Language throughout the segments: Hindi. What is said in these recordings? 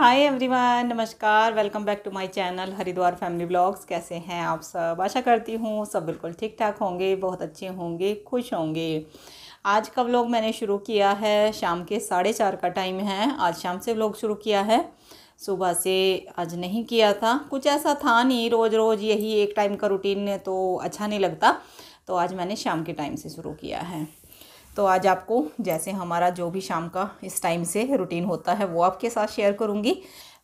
हाय एवरीवन नमस्कार welcome back to my channel Haridwar family blogs कैसे हैं आप सब आशा करती हूँ सब बिल्कुल ठीक ठाक होंगे बहुत अच्छे होंगे खुश होंगे आज का व्लॉग मैंने शुरू किया है शाम के साढ़े चार का टाइम है आज शाम से व्लॉग शुरू किया है सुबह से आज नहीं किया था कुछ ऐसा था नहीं रोज़ रोज़ यही एक टाइम का रूटीन तो अच्छा नहीं लगता तो आज मैंने शाम के टाइम से शुरू किया है तो आज आपको जैसे हमारा जो भी शाम का इस टाइम से रूटीन होता है वो आपके साथ शेयर करूँगी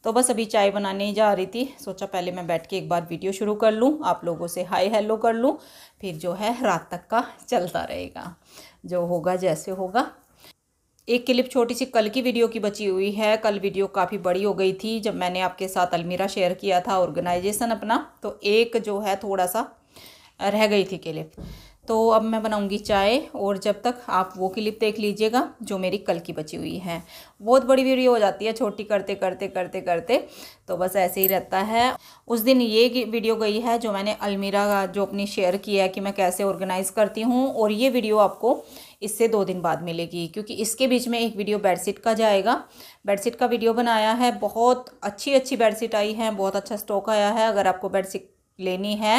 तो बस अभी चाय बनाने जा रही थी सोचा पहले मैं बैठ के एक बार वीडियो शुरू कर लूँ आप लोगों से हाय हेलो कर लूँ फिर जो है रात तक का चलता रहेगा जो होगा जैसे होगा एक क्लिप छोटी सी कल की वीडियो की बची हुई है कल वीडियो काफ़ी बड़ी हो गई थी जब मैंने आपके साथ अलमीरा शेयर किया था ऑर्गेनाइजेशन अपना तो एक जो है थोड़ा सा रह गई थी क्लिप तो अब मैं बनाऊंगी चाय और जब तक आप वो क्लिप देख लीजिएगा जो मेरी कल की बची हुई है बहुत बड़ी वीडियो हो जाती है छोटी करते करते करते करते तो बस ऐसे ही रहता है उस दिन ये वीडियो गई है जो मैंने अलमीरा का जो अपनी शेयर किया है कि मैं कैसे ऑर्गेनाइज़ करती हूँ और ये वीडियो आपको इससे दो दिन बाद मिलेगी क्योंकि इसके बीच में एक वीडियो बेडशीट का जाएगा बेडशीट का वीडियो बनाया है बहुत अच्छी अच्छी बेडशीट आई है बहुत अच्छा स्टॉक आया है अगर आपको बेडशीट लेनी है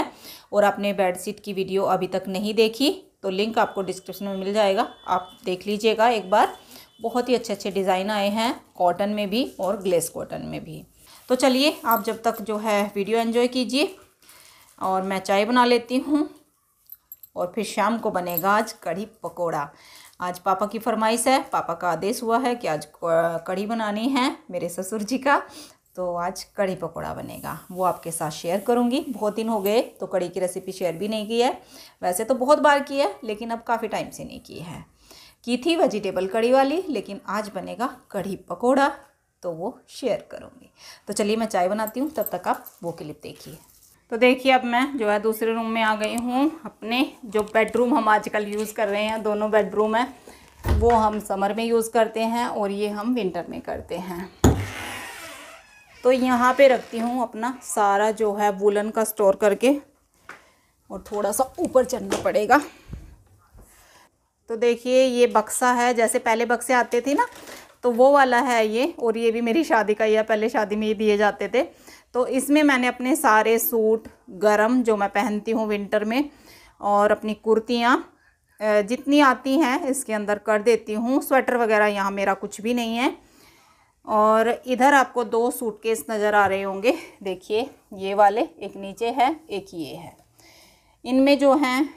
और आपने बेडशीट की वीडियो अभी तक नहीं देखी तो लिंक आपको डिस्क्रिप्शन में मिल जाएगा आप देख लीजिएगा एक बार बहुत ही अच्छे अच्छे डिज़ाइन आए हैं कॉटन में भी और ग्लेस कॉटन में भी तो चलिए आप जब तक जो है वीडियो एंजॉय कीजिए और मैं चाय बना लेती हूँ और फिर शाम को बनेगा आज कढ़ी पकोड़ा आज पापा की फरमाइश है पापा का आदेश हुआ है कि आज कढ़ी बनानी है मेरे ससुर जी का तो आज कड़ी पकौड़ा बनेगा वो आपके साथ शेयर करूँगी बहुत दिन हो गए तो कड़ी की रेसिपी शेयर भी नहीं की है वैसे तो बहुत बार की है लेकिन अब काफ़ी टाइम से नहीं की है की थी वेजिटेबल कड़ी वाली लेकिन आज बनेगा कड़ी पकौड़ा तो वो शेयर करूँगी तो चलिए मैं चाय बनाती हूँ तब तक आप वो क्लिप देखिए तो देखिए अब मैं जो है दूसरे रूम में आ गई हूँ अपने जो बेडरूम हम आजकल यूज़ कर रहे हैं दोनों बेडरूम हैं वो हम समर में यूज़ करते हैं और ये हम विंटर में करते हैं तो यहाँ पे रखती हूँ अपना सारा जो है वुलन का स्टोर करके और थोड़ा सा ऊपर चढ़ना पड़ेगा तो देखिए ये बक्सा है जैसे पहले बक्से आते थे ना तो वो वाला है ये और ये भी मेरी शादी का है पहले शादी में ये दिए जाते थे तो इसमें मैंने अपने सारे सूट गरम जो मैं पहनती हूँ विंटर में और अपनी कुर्तियाँ जितनी आती हैं इसके अंदर कर देती हूँ स्वेटर वगैरह यहाँ मेरा कुछ भी नहीं है और इधर आपको दो सूटकेस नज़र आ रहे होंगे देखिए ये वाले एक नीचे है एक ये है इनमें जो हैं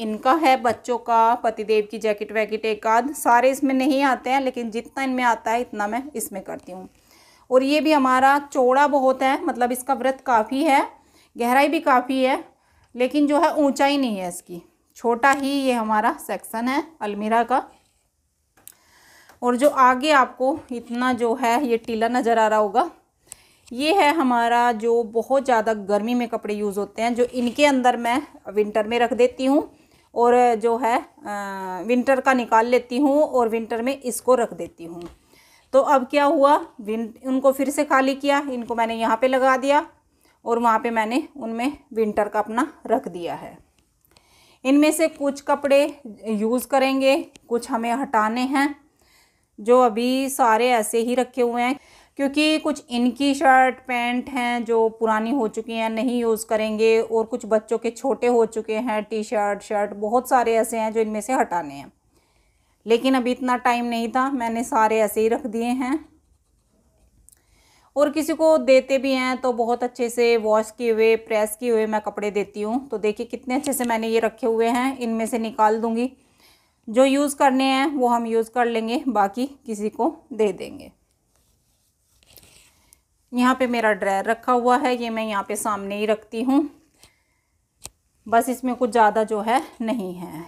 इनका है बच्चों का पतिदेव की जैकेट वैकेट एक आध सारे इसमें नहीं आते हैं लेकिन जितना इनमें आता है इतना मैं इसमें करती हूँ और ये भी हमारा चौड़ा बहुत है मतलब इसका व्रत काफ़ी है गहराई भी काफ़ी है लेकिन जो है ऊंचाई नहीं है इसकी छोटा ही ये हमारा सेक्शन है अलमीरा का और जो आगे आपको इतना जो है ये टीला नज़र आ रहा होगा ये है हमारा जो बहुत ज़्यादा गर्मी में कपड़े यूज़ होते हैं जो इनके अंदर मैं विंटर में रख देती हूँ और जो है विंटर का निकाल लेती हूँ और विंटर में इसको रख देती हूँ तो अब क्या हुआ विन उनको फिर से खाली किया इनको मैंने यहाँ पे लगा दिया और वहाँ पे मैंने उनमें विंटर का अपना रख दिया है इनमें से कुछ कपड़े यूज़ करेंगे कुछ हमें हटाने हैं जो अभी सारे ऐसे ही रखे हुए हैं क्योंकि कुछ इनकी शर्ट पैंट हैं जो पुरानी हो चुकी हैं नहीं यूज़ करेंगे और कुछ बच्चों के छोटे हो चुके हैं टी शर्ट शर्ट बहुत सारे ऐसे हैं जो इनमें से हटाने हैं लेकिन अभी इतना टाइम नहीं था मैंने सारे ऐसे ही रख दिए हैं और किसी को देते भी हैं तो बहुत अच्छे से वॉश किए हुए प्रेस किए हुए मैं कपड़े देती हूँ तो देखिए कितने अच्छे से मैंने ये रखे हुए हैं इनमें से निकाल दूँगी जो यूज़ करने हैं वो हम यूज़ कर लेंगे बाकी किसी को दे देंगे यहाँ पे मेरा ड्रायर रखा हुआ है ये मैं यहाँ पे सामने ही रखती हूँ बस इसमें कुछ ज़्यादा जो है नहीं है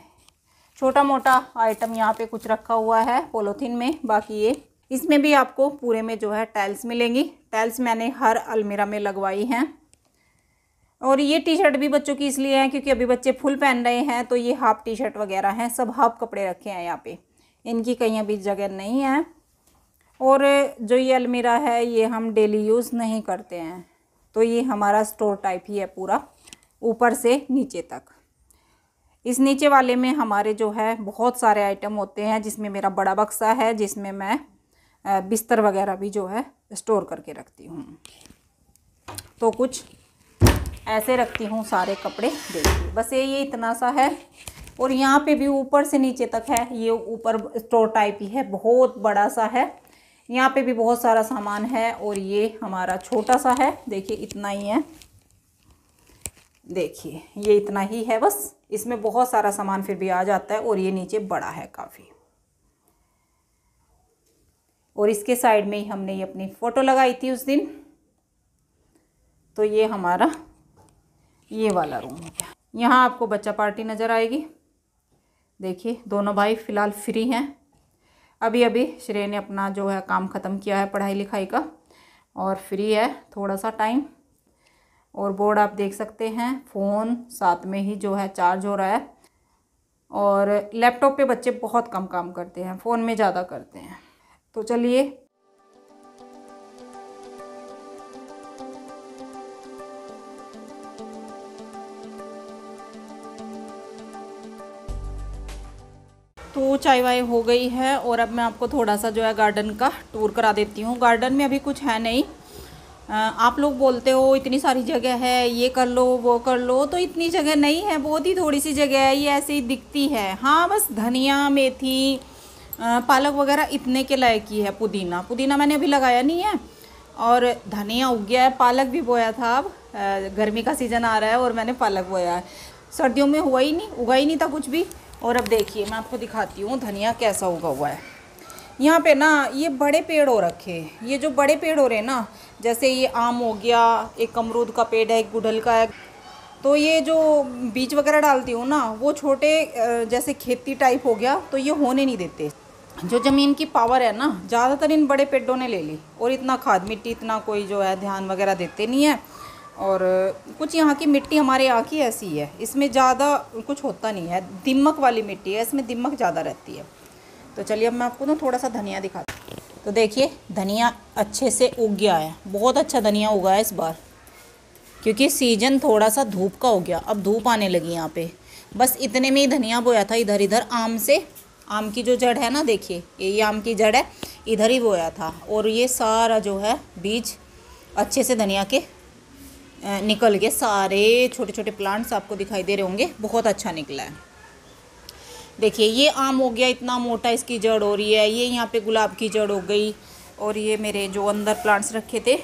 छोटा मोटा आइटम यहाँ पे कुछ रखा हुआ है पोलोथीन में बाकी ये इसमें भी आपको पूरे में जो है टाइल्स मिलेंगी टाइल्स मैंने हर अलमीरा में लगवाई हैं और ये टी शर्ट भी बच्चों की इसलिए है क्योंकि अभी बच्चे फुल पहन रहे हैं तो ये हाफ टी शर्ट वगैरह हैं सब हाफ कपड़े रखे हैं यहाँ पे इनकी कहीं अभी जगह नहीं है और जो ये अलमीरा है ये हम डेली यूज़ नहीं करते हैं तो ये हमारा स्टोर टाइप ही है पूरा ऊपर से नीचे तक इस नीचे वाले में हमारे जो है बहुत सारे आइटम होते हैं जिसमें मेरा बड़ा बक्सा है जिसमें मैं बिस्तर वगैरह भी जो है स्टोर करके रखती हूँ तो कुछ ऐसे रखती हूँ सारे कपड़े देखिए बस ये इतना सा है और यहाँ पे भी ऊपर से नीचे तक है ये ऊपर स्टोर टाइप ही है बहुत बड़ा सा है यहाँ पे भी बहुत सारा सामान है और ये हमारा छोटा सा है देखिए इतना ही है देखिए ये इतना ही है बस इसमें बहुत सारा सामान फिर भी आ जाता है और ये नीचे बड़ा है काफ़ी और इसके साइड में ही हमने ये अपनी फ़ोटो लगाई थी उस दिन तो ये हमारा ये वाला रूम हो गया यहाँ आपको बच्चा पार्टी नज़र आएगी देखिए दोनों भाई फ़िलहाल फ्री हैं अभी अभी श्रेय ने अपना जो है काम ख़त्म किया है पढ़ाई लिखाई का और फ्री है थोड़ा सा टाइम और बोर्ड आप देख सकते हैं फ़ोन साथ में ही जो है चार्ज हो रहा है और लैपटॉप पे बच्चे बहुत कम काम करते हैं फ़ोन में ज़्यादा करते हैं तो चलिए तो चाय वाय हो गई है और अब मैं आपको थोड़ा सा जो है गार्डन का टूर करा देती हूँ गार्डन में अभी कुछ है नहीं आप लोग बोलते हो इतनी सारी जगह है ये कर लो वो कर लो तो इतनी जगह नहीं है बहुत ही थोड़ी सी जगह है ये ऐसे ही दिखती है हाँ बस धनिया मेथी पालक वगैरह इतने के लायक ही है पुदीना पुदीना मैंने अभी लगाया नहीं है और धनिया उग गया है पालक भी बोया था अब गर्मी का सीज़न आ रहा है और मैंने पालक बोया है सर्दियों में हुआ ही नहीं उगा ही नहीं था कुछ भी और अब देखिए मैं आपको दिखाती हूँ धनिया कैसा उगा हुआ है यहाँ पे ना ये बड़े पेड़ हो रखे हैं ये जो बड़े पेड़ हो रहे हैं ना जैसे ये आम हो गया एक अमरूद का पेड़ है एक गुडल का है तो ये जो बीज वगैरह डालती हूँ ना वो छोटे जैसे खेती टाइप हो गया तो ये होने नहीं देते जो ज़मीन की पावर है ना ज़्यादातर इन बड़े पेड़ों ने ले ली और इतना खाद मिट्टी इतना कोई जो है ध्यान वगैरह देते नहीं है और कुछ यहाँ की मिट्टी हमारे यहाँ की ऐसी है इसमें ज़्यादा कुछ होता नहीं है दिमक वाली मिट्टी है इसमें दिमक ज़्यादा रहती है तो चलिए अब मैं आपको ना थोड़ा सा धनिया दिखाती तो देखिए धनिया अच्छे से उग गया है बहुत अच्छा धनिया उगा है इस बार क्योंकि सीजन थोड़ा सा धूप का हो गया अब धूप आने लगी यहाँ पे बस इतने में ही धनिया बोया था इधर इधर आम से आम की जो जड़ है ना देखिए ये आम की जड़ है इधर ही बोया था और ये सारा जो है बीज अच्छे से धनिया के निकल गए सारे छोटे छोटे प्लांट्स आपको दिखाई दे रहे होंगे बहुत अच्छा निकला है देखिए ये आम हो गया इतना मोटा इसकी जड़ हो रही है ये यहाँ पे गुलाब की जड़ हो गई और ये मेरे जो अंदर प्लांट्स रखे थे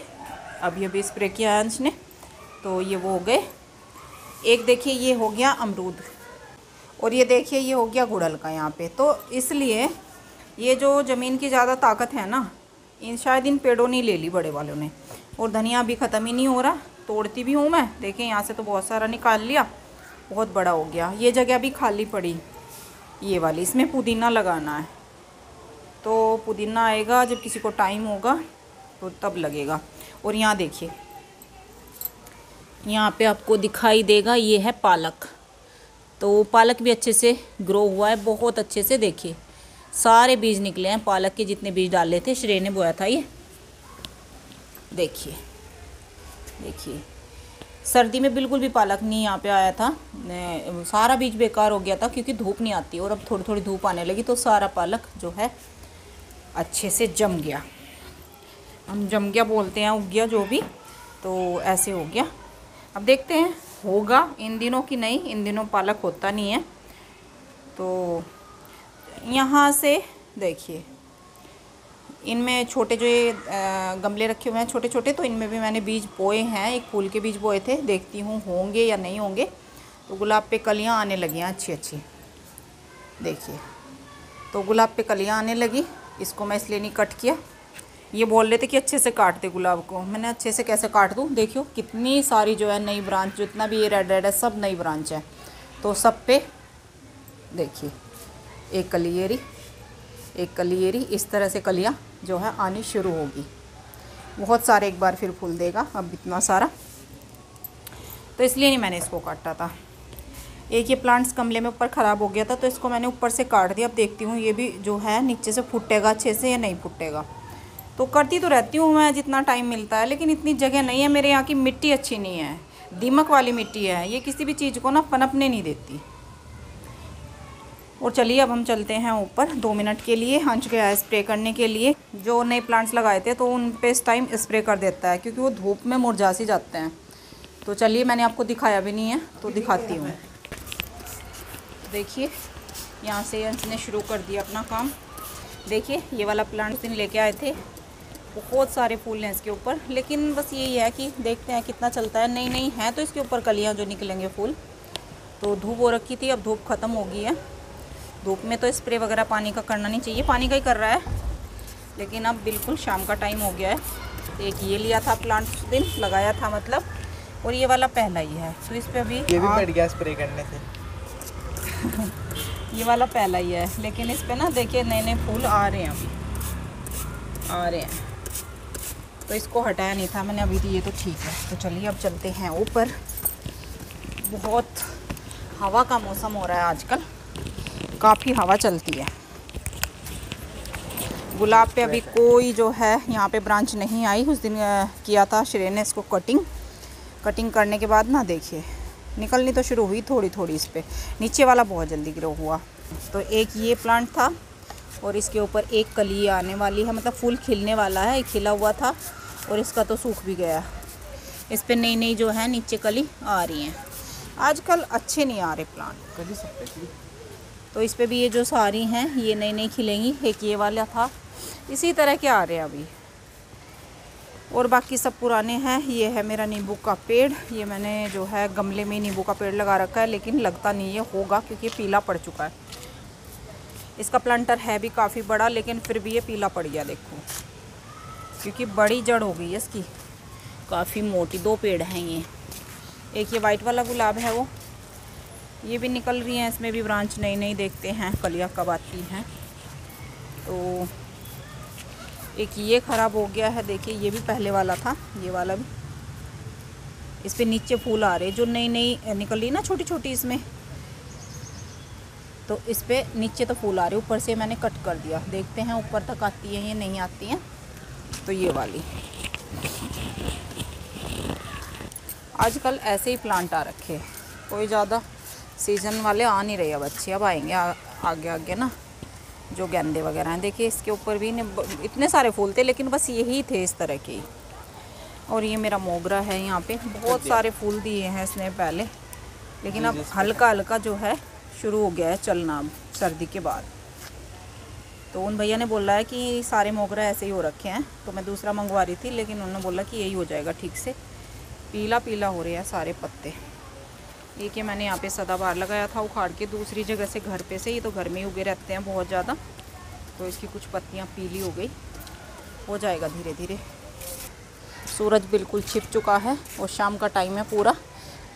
अभी अभी स्प्रे किया है अंश ने तो ये वो हो गए एक देखिए ये हो गया अमरूद और ये देखिए ये हो गया गुड़ल का यहाँ पे तो इसलिए ये जो ज़मीन की ज़्यादा ताकत है ना इन शायद इन पेड़ों ने ले ली बड़े वालों ने और धनिया अभी ख़त्म ही नहीं हो रहा तोड़ती भी हूँ मैं देखें यहाँ से तो बहुत सारा निकाल लिया बहुत बड़ा हो गया ये जगह भी खाली पड़ी ये वाली इसमें पुदीना लगाना है तो पुदीना आएगा जब किसी को टाइम होगा तो तब लगेगा और यहाँ देखिए यहाँ पे आपको दिखाई देगा ये है पालक तो पालक भी अच्छे से ग्रो हुआ है बहुत अच्छे से देखिए सारे बीज निकले हैं पालक के जितने बीज डाले थे श्रेय ने बोया था ये देखिए देखिए सर्दी में बिल्कुल भी पालक नहीं यहाँ पे आया था सारा बीज बेकार हो गया था क्योंकि धूप नहीं आती और अब थोड़ी थोड़ी धूप आने लगी तो सारा पालक जो है अच्छे से जम गया हम जम गया बोलते हैं उग गया जो भी तो ऐसे हो गया अब देखते हैं होगा इन दिनों की नहीं इन दिनों पालक होता नहीं है तो यहाँ से देखिए इनमें छोटे जो ये गमले रखे हुए हैं छोटे छोटे तो इनमें भी मैंने बीज बोए हैं एक फूल के बीज बोए थे देखती हूँ होंगे या नहीं होंगे तो गुलाब पे कलियाँ आने लगी हैं अच्छी अच्छी देखिए तो गुलाब पे कलियाँ आने लगी इसको मैं इसलिए नहीं कट किया ये बोल रहे थे कि अच्छे से काट दे गुलाब को मैंने अच्छे से कैसे काट दूँ देखियो कितनी सारी जो है नई ब्रांच जितना भी ये रेड रेड है सब नई ब्रांच है तो सब पे देखिए एक कली ये रही एक कलियरी इस तरह से कलियाँ जो है आनी शुरू होगी बहुत सारे एक बार फिर फूल देगा अब इतना सारा तो इसलिए नहीं मैंने इसको काटा था एक ये प्लांट्स गमले में ऊपर ख़राब हो गया था तो इसको मैंने ऊपर से काट दिया अब देखती हूँ ये भी जो है नीचे से फूटेगा अच्छे से या नहीं फूटेगा तो करती तो रहती हूँ मैं जितना टाइम मिलता है लेकिन इतनी जगह नहीं है मेरे यहाँ की मिट्टी अच्छी नहीं है दीमक वाली मिट्टी है ये किसी भी चीज़ को ना पनपने नहीं देती और चलिए अब हम चलते हैं ऊपर दो मिनट के लिए हंच गया स्प्रे करने के लिए जो नए प्लांट्स लगाए थे तो उन पर इस टाइम स्प्रे कर देता है क्योंकि वो धूप में मुरझा सी जाते हैं तो चलिए मैंने आपको दिखाया भी नहीं है तो दिखाती हूँ देखिए यहाँ से हंस ने शुरू कर दिया अपना काम देखिए ये वाला प्लांट दिन लेके आए थे बहुत सारे फूल हैं इसके ऊपर लेकिन बस यही है कि देखते हैं कितना चलता है नहीं नहीं है तो इसके ऊपर कलियाँ जो निकलेंगे फूल तो धूप हो रखी थी अब धूप ख़त्म हो गई है धूप में तो स्प्रे वगैरह पानी का करना नहीं चाहिए पानी का ही कर रहा है लेकिन अब बिल्कुल शाम का टाइम हो गया है एक ये लिया था प्लांट दिन लगाया था मतलब और ये वाला पहला ही है तो इस पर अभी ये भी बढ़ गया स्प्रे करने से ये वाला पहला ही है लेकिन इस पर ना देखिए नए नए फूल आ रहे हैं अभी आ रहे हैं तो इसको हटाया नहीं था मैंने अभी तो ये तो ठीक है तो चलिए अब चलते हैं ऊपर बहुत हवा का मौसम हो रहा है आजकल काफ़ी हवा चलती है गुलाब पे अभी कोई जो है यहाँ पे ब्रांच नहीं आई उस दिन किया था श्रेय ने इसको कटिंग कटिंग करने के बाद ना देखिए निकलनी तो शुरू हुई थोड़ी थोड़ी इस पर नीचे वाला बहुत जल्दी ग्रो हुआ तो एक ये प्लांट था और इसके ऊपर एक कली आने वाली है मतलब फूल खिलने वाला है खिला हुआ था और इसका तो सूख भी गया इस पर नई नई जो है नीचे कली आ रही हैं आजकल अच्छे नहीं आ रहे प्लांट तो इस पर भी ये जो सारी हैं ये नई नई खिलेंगी एक ये वाला था इसी तरह के आ रहे हैं अभी और बाकी सब पुराने हैं ये है मेरा नींबू का पेड़ ये मैंने जो है गमले में नींबू का पेड़ लगा रखा है लेकिन लगता नहीं ये होगा क्योंकि पीला पड़ चुका है इसका प्लांटर है भी काफ़ी बड़ा लेकिन फिर भी ये पीला पड़ गया देखो क्योंकि बड़ी जड़ हो गई है इसकी काफ़ी मोटी दो पेड़ हैं ये एक ये वाइट वाला गुलाब है वो ये भी निकल रही हैं इसमें भी ब्रांच नई नई देखते हैं कलिया कब आती हैं तो एक ये ख़राब हो गया है देखिए ये भी पहले वाला था ये वाला भी इस पर नीचे फूल आ रहे जो नई नई निकल रही ना छोटी छोटी इसमें तो इस पर नीचे तो फूल आ रहे ऊपर से मैंने कट कर दिया देखते हैं ऊपर तक आती है ये नहीं आती हैं तो ये वाली आजकल ऐसे ही प्लांट आ रखे कोई ज़्यादा सीजन वाले आ नहीं रहे अब अच्छे अब आएंगे आ, आगे आगे ना जो गेंदे वगैरह हैं देखिए इसके ऊपर भी इतने सारे फूल थे लेकिन बस यही थे इस तरह के और ये मेरा मोगरा है यहाँ पे बहुत अच्छा। सारे फूल दिए हैं इसने पहले लेकिन अब हल्का हल्का जो है शुरू हो गया है चलना अब सर्दी के बाद तो उन भैया ने बोला है कि सारे मोगरा ऐसे ही हो रखे हैं तो मैं दूसरा मंगवा रही थी लेकिन उन्होंने बोला कि यही हो जाएगा ठीक से पीला पीला हो रहे हैं सारे पत्ते एक ये मैंने यहाँ पे सदाबहार लगाया था उखाड़ के दूसरी जगह से घर पे से ये तो घर में ही उगे रहते हैं बहुत ज़्यादा तो इसकी कुछ पत्तियाँ पीली हो गई हो जाएगा धीरे धीरे सूरज बिल्कुल छिप चुका है और शाम का टाइम है पूरा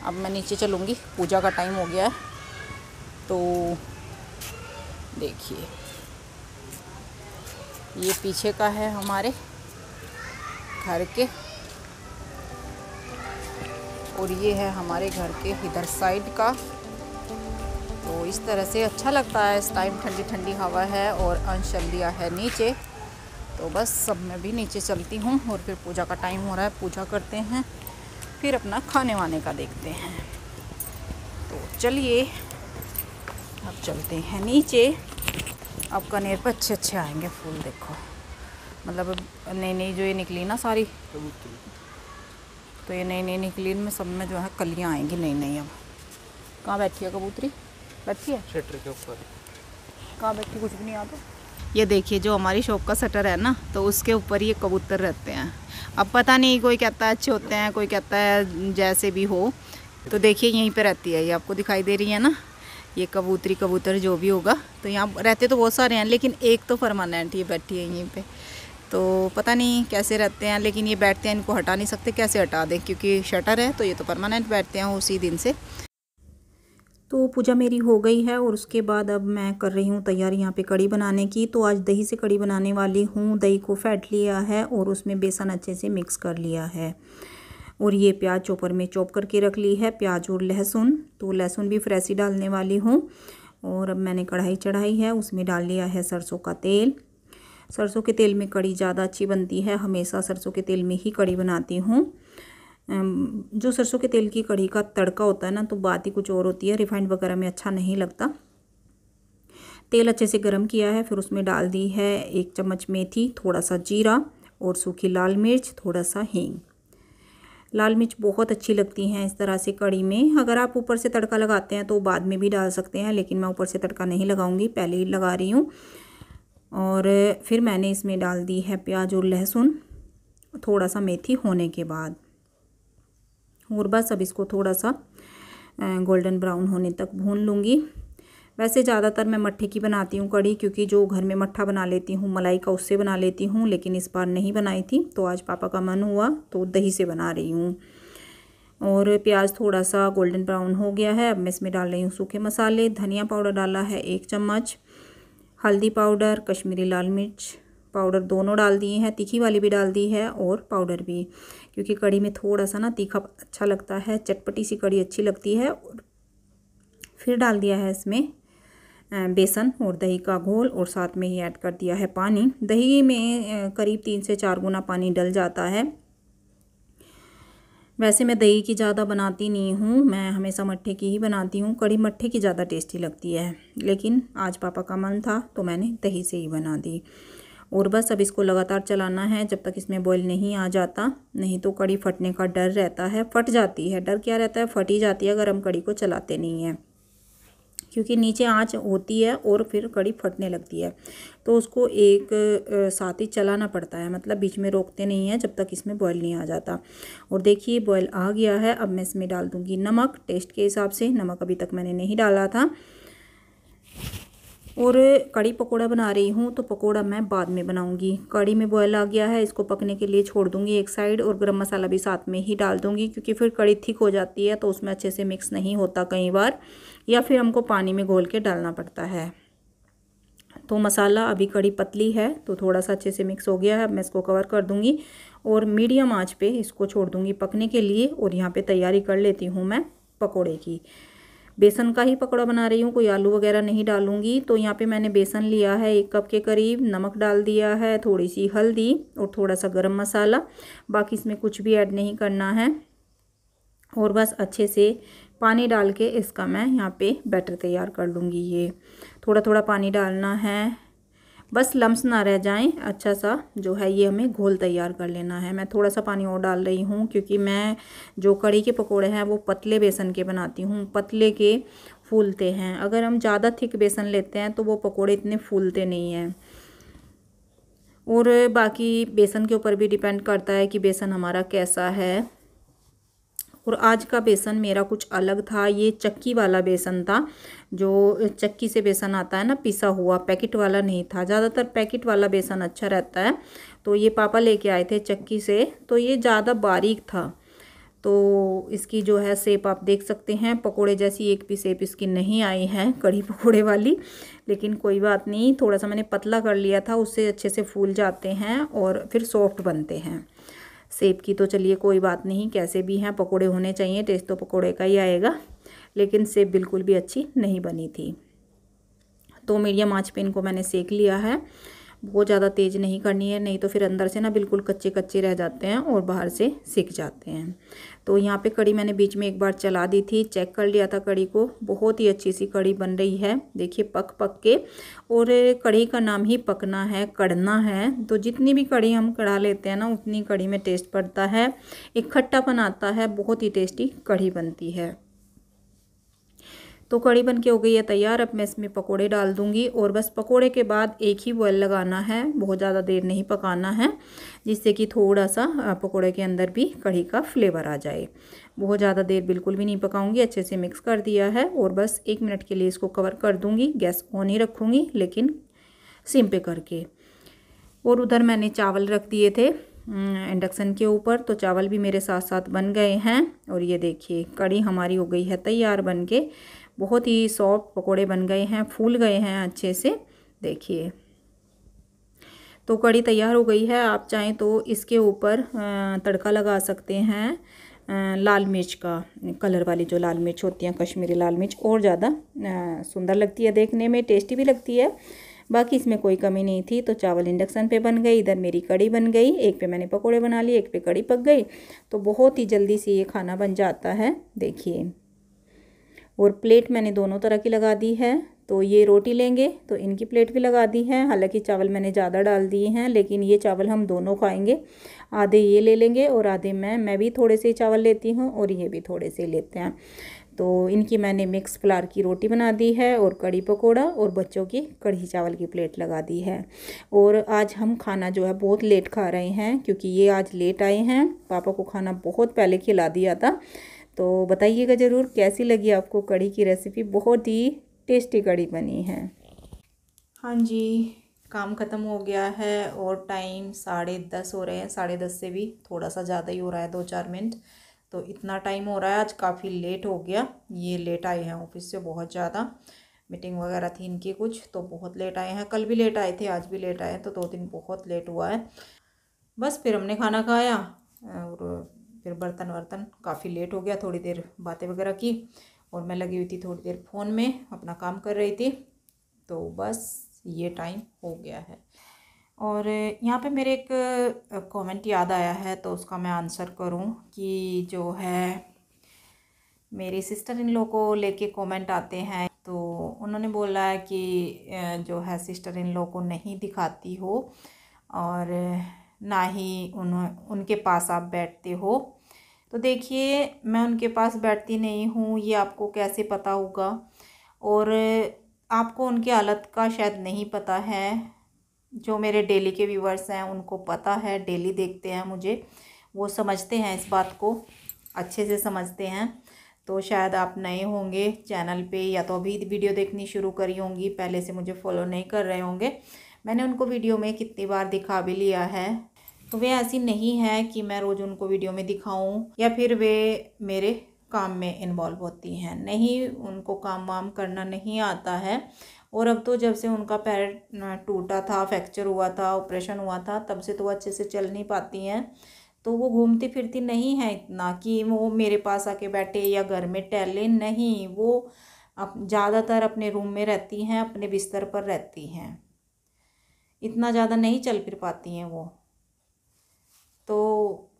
अब मैं नीचे चलूँगी पूजा का टाइम हो गया है तो देखिए ये पीछे का है हमारे घर के और ये है हमारे घर के इधर साइड का तो इस तरह से अच्छा लगता है इस टाइम ठंडी ठंडी हवा है और अंश चल दिया है नीचे तो बस सब मैं भी नीचे चलती हूँ और फिर पूजा का टाइम हो रहा है पूजा करते हैं फिर अपना खाने वाने का देखते हैं तो चलिए अब चलते हैं नीचे अब कनेर पर अच्छे अच्छे आएंगे फूल देखो मतलब नई नई जो ये निकली ना सारी तो ये नई नई निकली इनमें सब में जो है कलियाँ आएंगी नई नई अब कहाँ बैठी है कबूतरी बैठी है शटर के ऊपर कहाँ बैठी कुछ भी नहीं आता ये देखिए जो हमारी शॉप का शटर है ना तो उसके ऊपर ये कबूतर रहते हैं अब पता नहीं कोई कहता है अच्छे होते हैं कोई कहता है जैसे भी हो तो देखिए यहीं पर रहती है ये आपको दिखाई दे रही है ना ये कबूतरी कबूतर जो भी होगा तो यहाँ रहते तो बहुत सारे हैं लेकिन एक तो परमानेंट ये बैठी है यहीं पर तो पता नहीं कैसे रहते हैं लेकिन ये बैठते हैं इनको हटा नहीं सकते कैसे हटा दें क्योंकि शटर है तो ये तो परमानेंट बैठते हैं उसी दिन से तो पूजा मेरी हो गई है और उसके बाद अब मैं कर रही हूँ तैयारी यहाँ पे कड़ी बनाने की तो आज दही से कड़ी बनाने वाली हूँ दही को फैट लिया है और उसमें बेसन अच्छे से मिक्स कर लिया है और ये प्याज चॉपर में चॉप करके रख ली है प्याज और लहसुन तो लहसुन भी फ्रेश ही डालने वाली हूँ और अब मैंने कढ़ाई चढ़ाई है उसमें डाल लिया है सरसों का तेल सरसों के तेल में कड़ी ज़्यादा अच्छी बनती है हमेशा सरसों के तेल में ही कड़ी बनाती हूँ जो सरसों के तेल की कड़ी का तड़का होता है ना तो बात ही कुछ और होती है रिफाइंड वगैरह में अच्छा नहीं लगता तेल अच्छे से गर्म किया है फिर उसमें डाल दी है एक चम्मच मेथी थोड़ा सा जीरा और सूखी लाल मिर्च थोड़ा सा हींग लाल मिर्च बहुत अच्छी लगती हैं इस तरह से कड़ी में अगर आप ऊपर से तड़का लगाते हैं तो बाद में भी डाल सकते हैं लेकिन मैं ऊपर से तड़का नहीं लगाऊंगी पहले ही लगा रही हूँ और फिर मैंने इसमें डाल दी है प्याज और लहसुन थोड़ा सा मेथी होने के बाद और बस अब इसको थोड़ा सा गोल्डन ब्राउन होने तक भून लूँगी वैसे ज़्यादातर मैं मट्ठे की बनाती हूँ कढ़ी क्योंकि जो घर में मट्ठा बना लेती हूँ मलाई का उससे बना लेती हूँ लेकिन इस बार नहीं बनाई थी तो आज पापा का मन हुआ तो दही से बना रही हूँ और प्याज थोड़ा सा गोल्डन ब्राउन हो गया है अब मैं इसमें डाल रही हूँ सूखे मसाले धनिया पाउडर डाला है एक चम्मच हल्दी पाउडर कश्मीरी लाल मिर्च पाउडर दोनों डाल दिए हैं तीखी वाली भी डाल दी है और पाउडर भी क्योंकि कड़ी में थोड़ा सा ना तीखा अच्छा लगता है चटपटी सी कड़ी अच्छी लगती है और फिर डाल दिया है इसमें बेसन और दही का घोल और साथ में ही ऐड कर दिया है पानी दही में करीब तीन से चार गुना पानी डल जाता है वैसे मैं दही की ज़्यादा बनाती नहीं हूँ मैं हमेशा मट्ठे की ही बनाती हूँ कड़ी मट्ठे की ज़्यादा टेस्टी लगती है लेकिन आज पापा का मन था तो मैंने दही से ही बना दी और बस अब इसको लगातार चलाना है जब तक इसमें बॉयल नहीं आ जाता नहीं तो कड़ी फटने का डर रहता है फट जाती है डर क्या रहता है फट ही जाती है अगर हम कड़ी को चलाते नहीं हैं क्योंकि नीचे आँच होती है और फिर कड़ी फटने लगती है तो उसको एक साथ ही चलाना पड़ता है मतलब बीच में रोकते नहीं हैं जब तक इसमें बॉयल नहीं आ जाता और देखिए बॉयल आ गया है अब मैं इसमें डाल दूँगी नमक टेस्ट के हिसाब से नमक अभी तक मैंने नहीं डाला था और कड़ी पकोड़ा बना रही हूँ तो पकोड़ा मैं बाद में बनाऊँगी कड़ी में बॉयल आ गया है इसको पकने के लिए छोड़ दूँगी एक साइड और गरम मसाला भी साथ में ही डाल दूँगी क्योंकि फिर कड़ी थिक हो जाती है तो उसमें अच्छे से मिक्स नहीं होता कई बार या फिर हमको पानी में घोल के डालना पड़ता है तो मसाला अभी कड़ी पतली है तो थोड़ा सा अच्छे से मिक्स हो गया है अब मैं इसको कवर कर दूँगी और मीडियम आंच पे इसको छोड़ दूँगी पकने के लिए और यहाँ पे तैयारी कर लेती हूँ मैं पकोड़े की बेसन का ही पकौड़ा बना रही हूँ कोई आलू वगैरह नहीं डालूंगी तो यहाँ पे मैंने बेसन लिया है एक कप के करीब नमक डाल दिया है थोड़ी सी हल्दी और थोड़ा सा गर्म मसाला बाकी इसमें कुछ भी ऐड नहीं करना है और बस अच्छे से पानी डाल के इसका मैं यहाँ पे बैटर तैयार कर लूँगी ये थोड़ा थोड़ा पानी डालना है बस लम्स ना रह जाएं अच्छा सा जो है ये हमें घोल तैयार कर लेना है मैं थोड़ा सा पानी और डाल रही हूँ क्योंकि मैं जो कड़ी के पकोड़े हैं वो पतले बेसन के बनाती हूँ पतले के फूलते हैं अगर हम ज़्यादा थिक बेसन लेते हैं तो वो पकोड़े इतने फूलते नहीं हैं और बाकी बेसन के ऊपर भी डिपेंड करता है कि बेसन हमारा कैसा है और आज का बेसन मेरा कुछ अलग था ये चक्की वाला बेसन था जो चक्की से बेसन आता है ना पिसा हुआ पैकेट वाला नहीं था ज़्यादातर पैकेट वाला बेसन अच्छा रहता है तो ये पापा लेके आए थे चक्की से तो ये ज़्यादा बारीक था तो इसकी जो है सेप आप देख सकते हैं पकोड़े जैसी एक भी सेप इसकी नहीं आई है कढ़ी पकोड़े वाली लेकिन कोई बात नहीं थोड़ा सा मैंने पतला कर लिया था उससे अच्छे से फूल जाते हैं और फिर सॉफ्ट बनते हैं सेब की तो चलिए कोई बात नहीं कैसे भी हैं पकोड़े होने चाहिए टेस्ट तो पकोड़े का ही आएगा लेकिन सेब बिल्कुल भी अच्छी नहीं बनी थी तो मीडियम आँच पे इनको मैंने सेक लिया है बहुत ज़्यादा तेज़ नहीं करनी है नहीं तो फिर अंदर से ना बिल्कुल कच्चे कच्चे रह जाते हैं और बाहर से सिक जाते हैं तो यहाँ पे कड़ी मैंने बीच में एक बार चला दी थी चेक कर लिया था कड़ी को बहुत ही अच्छी सी कड़ी बन रही है देखिए पक पक के और कड़ी का नाम ही पकना है कड़ना है तो जितनी भी कड़ी हम कड़ा लेते हैं ना उतनी कड़ी में टेस्ट पड़ता है एक खट्टापन आता है बहुत ही टेस्टी कड़ी बनती है तो कड़ी बन के हो गई है तैयार अब मैं इसमें पकोड़े डाल दूंगी और बस पकोड़े के बाद एक ही बॉयल लगाना है बहुत ज़्यादा देर नहीं पकाना है जिससे कि थोड़ा सा पकोड़े के अंदर भी कढ़ी का फ्लेवर आ जाए बहुत ज़्यादा देर बिल्कुल भी नहीं पकाऊंगी अच्छे से मिक्स कर दिया है और बस एक मिनट के लिए इसको कवर कर दूँगी गैस ऑन ही रखूँगी लेकिन सिम पे करके और उधर मैंने चावल रख दिए थे इंडक्शन के ऊपर तो चावल भी मेरे साथ साथ बन गए हैं और ये देखिए कड़ी हमारी हो गई है तैयार बन के बहुत ही सॉफ्ट पकोड़े बन गए हैं फूल गए हैं अच्छे से देखिए तो कड़ी तैयार हो गई है आप चाहें तो इसके ऊपर तड़का लगा सकते हैं लाल मिर्च का कलर वाली जो लाल मिर्च होती हैं कश्मीरी लाल मिर्च और ज़्यादा सुंदर लगती है देखने में टेस्टी भी लगती है बाकी इसमें कोई कमी नहीं थी तो चावल इंडक्शन पे बन गई इधर मेरी कड़ी बन गई एक पे मैंने पकोड़े बना लिए एक पे कड़ी पक गई तो बहुत ही जल्दी से ये खाना बन जाता है देखिए और प्लेट मैंने दोनों तरह की लगा दी है तो ये रोटी लेंगे तो इनकी प्लेट भी लगा दी है हालांकि चावल मैंने ज़्यादा डाल दिए हैं लेकिन ये चावल हम दोनों खाएंगे आधे ये ले लेंगे और आधे मैं मैं भी थोड़े से चावल लेती हूँ और ये भी थोड़े से लेते हैं तो इनकी मैंने मिक्स फ्लार की रोटी बना दी है और कड़ी पकौड़ा और बच्चों की कढ़ी चावल की प्लेट लगा दी है और आज हम खाना जो है बहुत लेट खा रहे हैं क्योंकि ये आज लेट आए हैं पापा को खाना बहुत पहले खिला दिया था तो बताइएगा ज़रूर कैसी लगी आपको कड़ी की रेसिपी बहुत ही टेस्टी कड़ी बनी है हाँ जी काम ख़त्म हो गया है और टाइम साढ़े दस हो रहे हैं साढ़े दस से भी थोड़ा सा ज़्यादा ही हो रहा है दो चार मिनट तो इतना टाइम हो रहा है आज काफ़ी लेट हो गया ये लेट आए हैं ऑफिस से बहुत ज़्यादा मीटिंग वगैरह थी इनकी कुछ तो बहुत लेट आए हैं कल भी लेट आए थे आज भी लेट आए तो दो दिन बहुत लेट हुआ है बस फिर हमने खाना खाया और फिर बर्तन वर्तन काफ़ी लेट हो गया थोड़ी देर बातें वगैरह की और मैं लगी हुई थी थोड़ी देर फ़ोन में अपना काम कर रही थी तो बस ये टाइम हो गया है और यहाँ पे मेरे एक कमेंट याद आया है तो उसका मैं आंसर करूँ कि जो है मेरी सिस्टर इन लोग को लेके कमेंट आते हैं तो उन्होंने बोला है कि जो है सिस्टर इन लोग को नहीं दिखाती हो और ना ही उन उनके पास आप बैठते हो तो देखिए मैं उनके पास बैठती नहीं हूँ ये आपको कैसे पता होगा और आपको उनकी हालत का शायद नहीं पता है जो मेरे डेली के व्यूवर्स हैं उनको पता है डेली देखते हैं मुझे वो समझते हैं इस बात को अच्छे से समझते हैं तो शायद आप नए होंगे चैनल पे या तो अभी वीडियो देखनी शुरू करी होंगी पहले से मुझे फॉलो नहीं कर रहे होंगे मैंने उनको वीडियो में कितनी बार दिखा भी लिया है तो वे ऐसी नहीं है कि मैं रोज़ उनको वीडियो में दिखाऊं या फिर वे मेरे काम में इन्वॉल्व होती हैं नहीं उनको काम वाम करना नहीं आता है और अब तो जब से उनका पैर टूटा था फ्रैक्चर हुआ था ऑपरेशन हुआ था तब से तो वो अच्छे से चल नहीं पाती हैं तो वो घूमती फिरती नहीं है इतना कि वो मेरे पास आके बैठे या घर में टहले नहीं वो अप ज़्यादातर अपने रूम में रहती हैं अपने बिस्तर पर रहती हैं इतना ज़्यादा नहीं चल फिर पाती हैं वो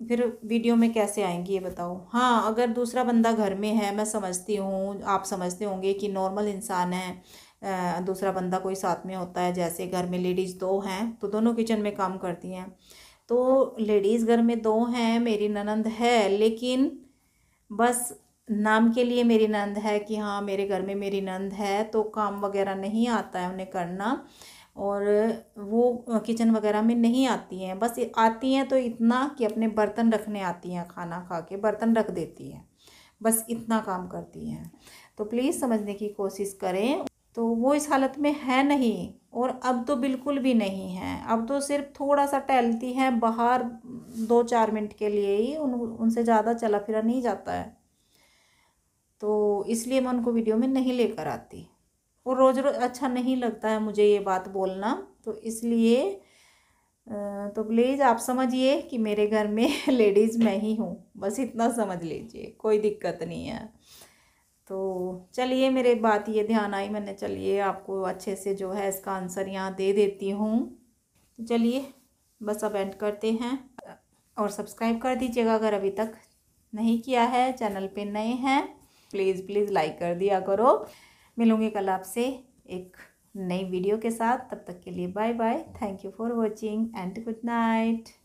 फिर वीडियो में कैसे आएंगी ये बताओ हाँ अगर दूसरा बंदा घर में है मैं समझती हूँ आप समझते होंगे कि नॉर्मल इंसान है दूसरा बंदा कोई साथ में होता है जैसे घर में लेडीज़ दो हैं तो दोनों किचन में काम करती हैं तो लेडीज़ घर में दो हैं मेरी ननंद है लेकिन बस नाम के लिए मेरी नंद है कि हाँ मेरे घर में मेरी नंद है तो काम वगैरह नहीं आता है उन्हें करना और वो किचन वगैरह में नहीं आती हैं बस आती हैं तो इतना कि अपने बर्तन रखने आती हैं खाना खा के बर्तन रख देती हैं बस इतना काम करती हैं तो प्लीज़ समझने की कोशिश करें तो वो इस हालत में है नहीं और अब तो बिल्कुल भी नहीं है अब तो सिर्फ थोड़ा सा टहलती हैं बाहर दो चार मिनट के लिए ही उन उनसे ज़्यादा चला फिरा नहीं जाता है तो इसलिए मैं उनको वीडियो में नहीं लेकर आती और रोज़ रोज़ अच्छा नहीं लगता है मुझे ये बात बोलना तो इसलिए तो प्लीज़ आप समझिए कि मेरे घर में लेडीज़ मैं ही हूँ बस इतना समझ लीजिए कोई दिक्कत नहीं है तो चलिए मेरे बात ये ध्यान आई मैंने चलिए आपको अच्छे से जो है इसका आंसर यहाँ दे देती हूँ तो चलिए बस अब एंड करते हैं और सब्सक्राइब कर दीजिएगा अगर अभी तक नहीं किया है चैनल पे नए हैं प्लीज़ प्लीज़ लाइक कर दिया करो मिलूंगी कल आपसे एक नई वीडियो के साथ तब तक के लिए bye bye thank you for watching and good night